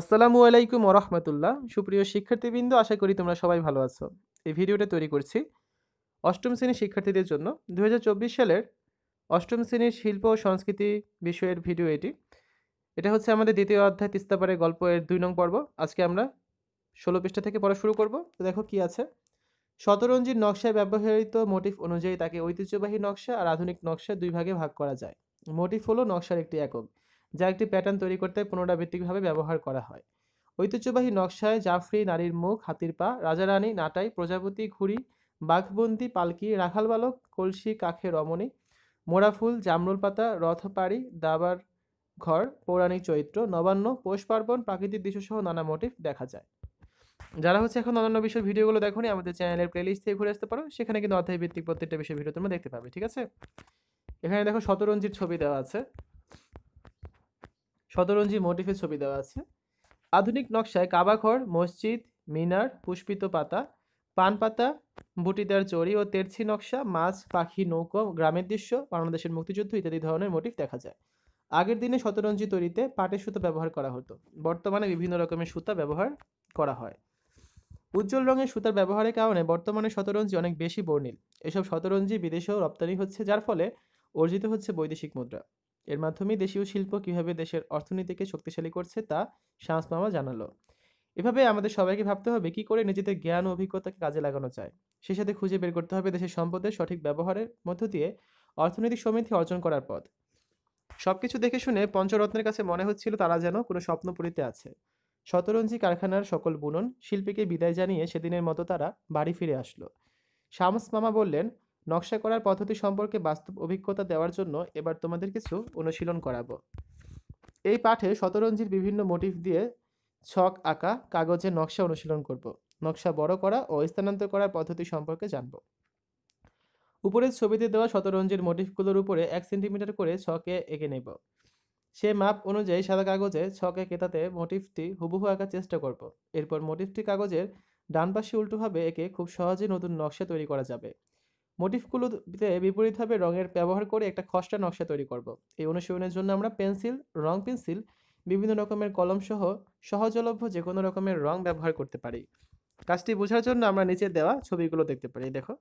আসসালামু আলাইকুম ওরহমতুল্লাহ সুপ্রিয় শিক্ষার্থীবৃন্দ আশা করি তোমরা সবাই ভালো আছো এই ভিডিওটা তৈরি করছি অষ্টম শ্রেণীর শিক্ষার্থীদের জন্য দু সালের অষ্টম শ্রেণীর শিল্প ও সংস্কৃতি বিষয়ের ভিডিও এটি এটা হচ্ছে আমাদের দ্বিতীয় অধ্যায় গল্প গল্পের দুই নং পর্ব আজকে আমরা ষোলো পৃষ্ঠা থেকে পড়া শুরু করব তো দেখো কি আছে শতরঞ্জির নকশায় ব্যবহৃত মোটিফ অনুযায়ী তাকে ঐতিহ্যবাহী নকশা আর আধুনিক নকশা দুই ভাগে ভাগ করা যায় মোটিফ হলো নকশার একটি একক যা একটি প্যাটার্ন তৈরি করতে পুনরাবৃত্তিকভাবে ব্যবহার করা হয় ঐতিহ্যবাহী নকশায় জাফরি নারীর মুখ হাতির পা রাজারানী নাটাই প্রজাপতি ঘুড়ি বাঘবন্দি পালকি রাখাল বালক কলসি কাখে রমণী মোড়াফুল জামরুল পাতা রথপাড়ি দাবার ঘর পৌরাণিক চরিত্র নবান্ন পোষ পার্বণ প্রাকৃতিক সহ নানা মোটিভ দেখা যায় যারা হচ্ছে এখন অন্যান্য বিষয়ের ভিডিওগুলো দেখোনি আমাদের চ্যানেলের প্লেলিস্ট থেকে ঘুরে আসতে পারো সেখানে কিন্তু অধ্যায় ভিত্তিক প্রত্যেকটা বিষয় ভিডিও তোমরা দেখতে পাবে ঠিক আছে এখানে দেখো শতরঞ্জির ছবি দেওয়া আছে শতরঞ্জি মোটিফের ছবি দেওয়া আছে আধুনিক নকশায় কাবাঘর মসজিদ মিনার পুষ্পিত পাতা পান পাতা বুটিদার চড়ি ও তেরছি নকশা মাছ পাখি নৌকো গ্রামের দৃশ্য বাংলাদেশের মুক্তিযুদ্ধ ইত্যাদি ধরনের মোটিফ দেখা যায় আগের দিনে শতরঞ্জি তৈরিতে পাটের সুতো ব্যবহার করা হতো বর্তমানে বিভিন্ন রকমের সুতা ব্যবহার করা হয় উজ্জ্বল রঙের সুতার ব্যবহারের কারণে বর্তমানে শতরঞ্জি অনেক বেশি বর্ণিল এসব শতরঞ্জি বিদেশেও রপ্তানি হচ্ছে যার ফলে অর্জিত হচ্ছে বৈদেশিক মুদ্রা এর মাধ্যমে দেশীয় শিল্প কিভাবে দেশের অর্থনীতিকে শক্তিশালী করছে তা শামস মামা জানালো এভাবে আমাদের সবাইকে ভাবতে হবে কি করে নিজেদের জ্ঞান ও অভিজ্ঞতাকে কাজে লাগানো যায় সে সাথে খুঁজে বের করতে হবে দেশের সম্পদের সঠিক ব্যবহারের মধ্য দিয়ে অর্থনৈতিক সমৃদ্ধি অর্জন করার পথ সবকিছু দেখে শুনে পঞ্চরত্নের কাছে মনে হচ্ছিল তারা যেন কোনো স্বপ্নপুরীতে আছে শতরঞ্জি কারখানার সকল বুনন শিল্পীকে বিদায় জানিয়ে সেদিনের মতো তারা বাড়ি ফিরে আসলো শামস মামা বললেন নকশা করার পদ্ধতি সম্পর্কে বাস্তব অভিজ্ঞতা দেওয়ার জন্য এবার তোমাদের কিছু অনুশীলন করাবো এই পাঠে শতরঞ্জির বিভিন্ন মোটিভ দিয়ে ছক আঁকা কাগজে নকশা অনুশীলন করব। নকশা বড় করা ও স্থানান্তর করার পদ্ধতি সম্পর্কে জানব উপরের ছবিতে দেওয়া শতরঞ্জির মোটিভগুলোর উপরে এক সেন্টিমিটার করে ছকে এঁকে নেব সে মাপ অনুযায়ী সাদা কাগজে ছকে কেতাতে মোটিভটি হুবহু আঁকার চেষ্টা করব। এরপর মোটিফটি কাগজের ডান পাশে উল্টোভাবে একে খুব সহজে নতুন নকশা তৈরি করা যাবে মোটিফগুলোতে বিপরীতভাবে রঙের ব্যবহার করে একটা খসড়া নকশা তৈরি করব। এই অনুশীলনের জন্য আমরা পেন্সিল রং পেন্সিল বিভিন্ন রকমের কলম সহ সহজলভ্য যে কোনো রকমের রং ব্যবহার করতে পারি কাজটি বোঝার জন্য আমরা নিচে দেওয়া ছবিগুলো দেখতে পারি দেখো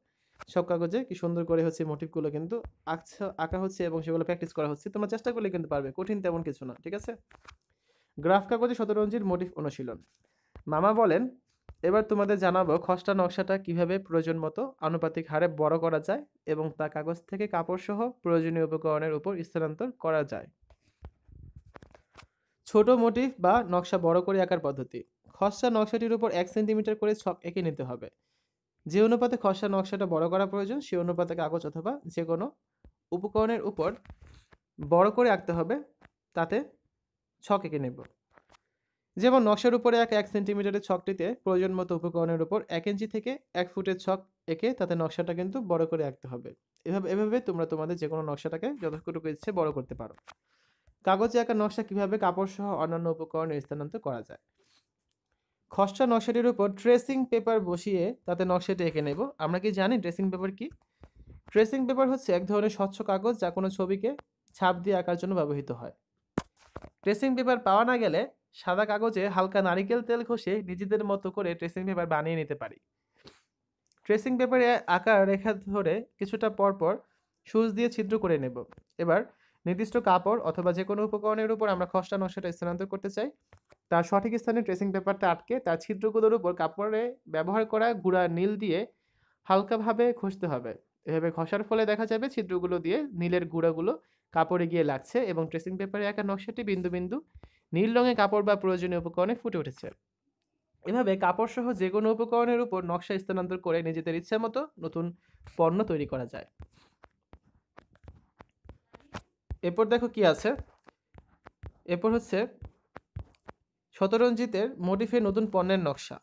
সব কাগজে কি সুন্দর করে হচ্ছে মোটিভগুলো কিন্তু আঁকছা আঁকা হচ্ছে এবং সেগুলো প্র্যাকটিস করা হচ্ছে তোমরা চেষ্টা করলে কিন্তু পারবে কঠিন তেমন কিছু না ঠিক আছে গ্রাফ কাগজে শতরঞ্জির মোটিভ অনুশীলন মামা বলেন এবার তোমাদের জানাবো খসটা নকশাটা কিভাবে প্রয়োজন মতো আনুপাতিক হারে বড় করা যায় এবং তা কাগজ থেকে কাপড় সহ প্রয়োজনীয় উপকরণের উপর স্থানান্তর করা যায় ছোট মোটিভ বা নকশা বড় করে আঁকার পদ্ধতি খসড়া নকশাটির উপর এক সেন্টিমিটার করে ছক এঁকে নিতে হবে যে অনুপাতে খসড়া নকশাটা বড় করা প্রয়োজন সেই অনুপাতে কাগজ অথবা যে কোনো উপকরণের উপর বড় করে আঁকতে হবে তাতে ছক এঁকে নেব যেমন নকশার উপরে এক এক সেন্টিমিটারের ছকটিতে প্রয়োজন মতো উপকরণের উপর এক ইঞ্চি থেকে এক ফুটের ছক এঁকে তাতে নকশাটা কিন্তু বড় করে আঁকতে হবে এভাবে এভাবে তোমরা তোমাদের যে কোনো নকশাটাকে যতটুকু ইচ্ছে বড় করতে পারো কাগজে আঁকা নকশা কীভাবে কাপড় সহ অন্যান্য উপকরণে স্থানান্তর করা যায় খসড়া নকশাটির উপর ট্রেসিং পেপার বসিয়ে তাতে নকশাটি এঁকে নেব আমরা কি জানি ড্রেসিং পেপার কি ট্রেসিং পেপার হচ্ছে এক ধরনের স্বচ্ছ কাগজ যা কোনো ছবিকে ছাপ দিয়ে আঁকার জন্য ব্যবহৃত হয় ট্রেসিং পেপার পাওয়া না গেলে সাদা কাগজে হালকা নারিকেল তেল ঘষে নিজেদের মতো করে ট্রেসিং পেপার বানিয়ে নিতে পারি ট্রেসিং পেপারে আঁকা রেখা ধরে কিছুটা পরপর সুচ দিয়ে ছিদ্র করে নেব এবার নির্দিষ্ট কাপড় অথবা যে কোনো উপকরণের উপর আমরা খসড়া নকশাটা স্থানান্তর করতে চাই তার সঠিক স্থানে ট্রেসিং পেপারটা আটকে তার ছিদ্রগুলোর উপর কাপড়ে ব্যবহার করা গুড়া নীল দিয়ে হালকাভাবে ঘষতে হবে এভাবে ঘষার ফলে দেখা যাবে ছিদ্রগুলো দিয়ে নীলের গুঁড়াগুলো কাপড়ে গিয়ে লাগছে এবং ট্রেসিং পেপারে একা নকশাটি বিন্দু বিন্দু নীল রঙে কাপড় বা প্রয়োজনীয় উপকরণে ফুটে উঠেছে এভাবে কাপড়সহ যে কোনো উপকরণের উপর নকশা স্থানান্তর করে নিজেদের ইচ্ছে মতো নতুন পণ্য তৈরি করা যায় এরপর দেখো কি আছে এরপর হচ্ছে শতরঞ্জিতের মোটিফে নতুন পণ্যের নকশা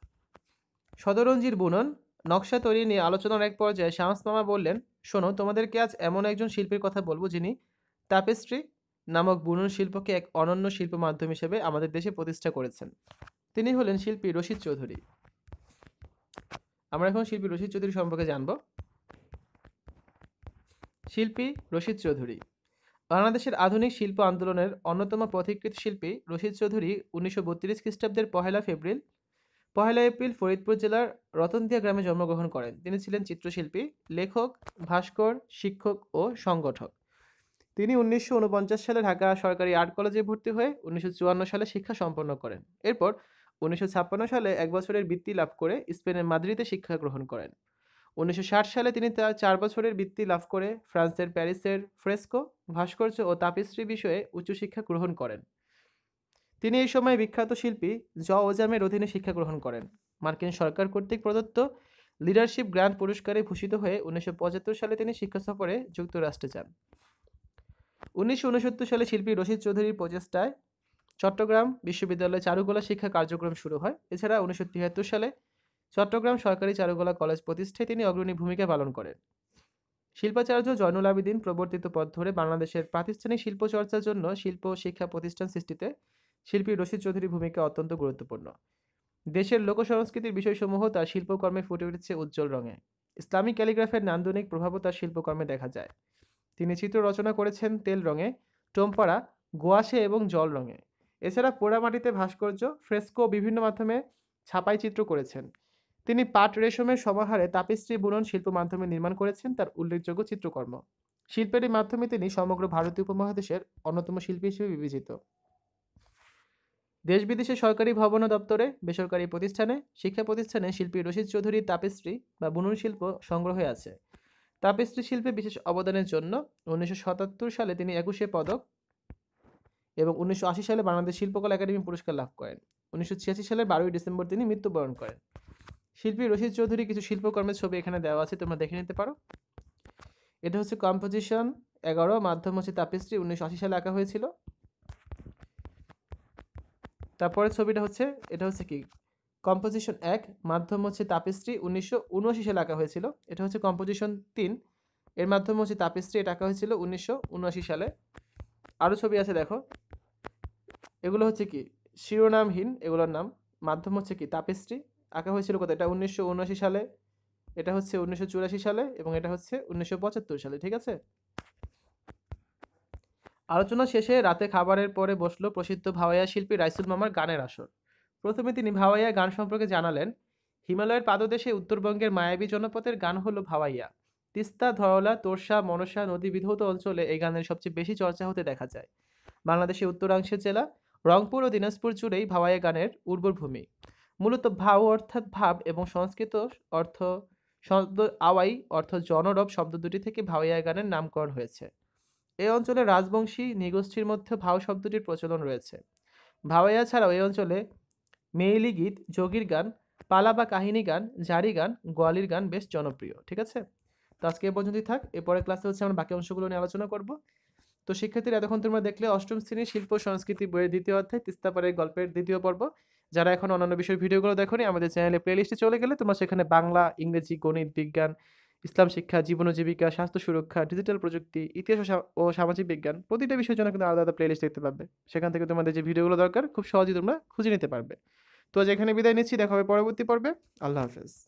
শতরঞ্জির বুনন নকশা তৈরি নিয়ে আলোচনার এক পর্যায়ে শামস মামা বললেন শোনো তোমাদেরকে আজ এমন একজন শিল্পীর কথা বলবো যিনি ট্যাপেস্ট্রি নামক বুনন শিল্পকে এক অনন্য শিল্প মাধ্যম হিসেবে আমাদের দেশে প্রতিষ্ঠা করেছেন তিনি হলেন শিল্পী রশিদ চৌধুরী আমরা এখন শিল্পী রশিদ চৌধুরী সম্পর্কে জানব শিল্পী রশিদ চৌধুরী বাংলাদেশের আধুনিক শিল্প আন্দোলনের অন্যতম পথিকৃত শিল্পী রশিদ চৌধুরী উনিশশো বত্রিশ খ্রিস্টাব্দের পহেলা ফেব্রুয়ারি পহেলা এপ্রিল ফরিদপুর জেলার রতনদিয়া গ্রামে জন্মগ্রহণ করেন তিনি ছিলেন চিত্রশিল্পী লেখক ভাস্কর শিক্ষক ও সংগঠক তিনি উনিশশো সালে ঢাকা সরকারি আর্ট কলেজে ভর্তি হয়ে উনিশশো সালে শিক্ষা সম্পন্ন করেন এরপর উনিশশো সালে এক বছরের বৃত্তি লাভ করে স্পেনের মাদ্রিদে শিক্ষা গ্রহণ করেন উনিশশো সালে তিনি তার চার বছরের বৃত্তি লাভ করে ফ্রান্সের প্যারিসের ফ্রেস্কো ভাস্কর্য ও তাপিস্ত্রি বিষয়ে উচ্চশিক্ষা গ্রহণ করেন তিনি এই সময় বিখ্যাত শিল্পী জ ওজামের অধীনে শিক্ষা গ্রহণ করেন মার্কিন সরকার কর্তৃক প্রদত্ত লিডারশিপ গ্র্যান্ড পুরস্কারে ভূষিত হয়ে উনিশশো সালে তিনি শিক্ষা সফরে যুক্তরাষ্ট্রে যান উনিশশো সালে শিল্পী রশিদ চৌধুরীর প্রচেষ্টায় চট্টগ্রাম বিশ্ববিদ্যালয়ে চারুকলা শিক্ষা কার্যক্রম শুরু হয় এছাড়া উনিশশো সালে চট্টগ্রাম সরকারি চারুকলা কলেজ প্রতিষ্ঠায় তিনি অগ্রণী ভূমিকা পালন করেন শিল্পাচার্য জয়নুল আবিদিন প্রবর্তিত পথ ধরে বাংলাদেশের প্রাতিষ্ঠানিক শিল্পচর্চার জন্য শিল্প শিক্ষা প্রতিষ্ঠান সৃষ্টিতে শিল্পী রশিদ চৌধুরীর ভূমিকা অত্যন্ত গুরুত্বপূর্ণ দেশের লোক সংস্কৃতির বিষয়সমূহ তার শিল্পকর্মে ফুটে উঠেছে উজ্জ্বল রঙে ইসলামিক ক্যালিগ্রাফের নান্দনিক প্রভাবও তার শিল্পকর্মে দেখা যায় তিনি চিত্র রচনা করেছেন তেল রঙে টোম্পাড়া গোয়াশে এবং জল রঙে এছাড়া পোড়ামাটিতে ভাস্কর্য ফ্রেস্কো বিভিন্ন মাধ্যমে ছাপাই চিত্র করেছেন তিনি পাট রেশমের সমাহারে তাপিস্ত্রী বুনন শিল্প মাধ্যমে নির্মাণ করেছেন তার উল্লেখযোগ্য চিত্রকর্ম শিল্পের এই মাধ্যমে তিনি সমগ্র ভারতীয় উপমহাদেশের অন্যতম শিল্পী হিসেবে বিবেচিত দেশ বিদেশে সরকারি ভবন দপ্তরে বেসরকারি প্রতিষ্ঠানে শিক্ষা প্রতিষ্ঠানে শিল্পী রশিদ চৌধুরীর তাপিস্ত্রী বা বুনন শিল্প সংগ্রহে আছে তাপস্ত্রী শিল্পে বিশেষ অবদানের জন্য উনিশশো সালে তিনি একুশে পদক এবং উনিশশো সালে বাংলাদেশ শিল্পকলা একাডেমি পুরস্কার লাভ করেন উনিশশো সালে বারোই ডিসেম্বর তিনি মৃত্যুবরণ করেন শিল্পী রশিদ চৌধুরী কিছু শিল্পকর্মের ছবি এখানে দেওয়া আছে তোমরা দেখে নিতে পারো এটা হচ্ছে কম্পোজিশন এগারো মাধ্যম হচ্ছে তাপেস্ট্রি উনিশশো সালে আঁকা হয়েছিল তারপরে ছবিটা হচ্ছে এটা হচ্ছে কি কম্পোজিশন এক মাধ্যম হচ্ছে তাপেস্ত্রী উনিশশো সালে আঁকা হয়েছিল এটা হচ্ছে কম্পোজিশন তিন এর মাধ্যমে হচ্ছে তাপেস্ত্রী এটা আঁকা হয়েছিল উনিশশো সালে আরও ছবি আছে দেখো এগুলো হচ্ছে কি শিরোনামহীন এগুলোর নাম মাধ্যম হচ্ছে কি তাপেস্ত্রী আঁকা হয়েছিল কত এটা উনিশশো সালে এটা হচ্ছে উনিশশো সালে এবং এটা হচ্ছে উনিশশো সালে ঠিক আছে আলোচনা শেষে রাতে খাবারের পরে বসলো প্রসিদ্ধ ভাওয়াইয়া শিল্পী রাইসুল মামার গানের আসর প্রথমে তিনি ভাওয়াইয়া গান সম্পর্কে জানালেন হিমালয়ের পাদদেশে উত্তরবঙ্গের মায়াবী জনপথের গান হলো ভাওয়াইয়া তিস্তা ধরলা তোরসা মনসা নদী বিধৌত অঞ্চলে এই গানের সবচেয়ে বেশি চর্চা হতে দেখা যায় বাংলাদেশের উত্তরাংশের জেলা রংপুর ও দিনাজপুর জুড়েই ভাওয়াইয়া গানের উর্বর ভূমি মূলত ভাও অর্থাৎ ভাব এবং সংস্কৃত অর্থ শব্দ আওয়াই অর্থ জনরব শব্দ দুটি থেকে ভাওয়াইয়া গানের নামকরণ হয়েছে এই অঞ্চলে রাজবংশী নৃগোষ্ঠীর মধ্যে ভাও শব্দটির প্রচলন রয়েছে ভাওয়াইয়া ছাড়াও এই অঞ্চলে মেয়েলি গীত যোগীর গান পালা বা কাহিনী গান জারি গান গোয়ালির গান বেশ জনপ্রিয় ঠিক আছে তো আজকে এ পর্যন্তই থাক এরপরে ক্লাসে হচ্ছে আমরা বাকি অংশগুলো নিয়ে আলোচনা করব তো শিক্ষার্থীরা এতক্ষণ তোমরা দেখলে অষ্টম শ্রেণীর শিল্প সংস্কৃতি বইয়ের দ্বিতীয় অধ্যায় তিস্তাপাড়ের গল্পের দ্বিতীয় পর্ব যারা এখন অন্যান্য বিষয়ের ভিডিওগুলো দেখো আমাদের চ্যানেলে প্লেলিস্টে চলে গেলে তোমরা সেখানে বাংলা ইংরেজি গণিত বিজ্ঞান ইসলাম শিক্ষা জীবন জীবিকা স্বাস্থ্য সুরক্ষা ডিজিটাল প্রযুক্তি ইতিহাস ও সামাজিক বিজ্ঞান প্রতিটা বিষয়ের জন্য কিন্তু আলাদা আলাদা প্লেলিস্ট দেখতে পাবে সেখান থেকে তোমাদের যে ভিডিওগুলো দরকার খুব সহজেই তোমরা খুঁজে নিতে পারবে তো আজ এখানে বিদায় নিচ্ছি দেখা হবে পরবর্তী পর্বে আল্লাহ হাফেজ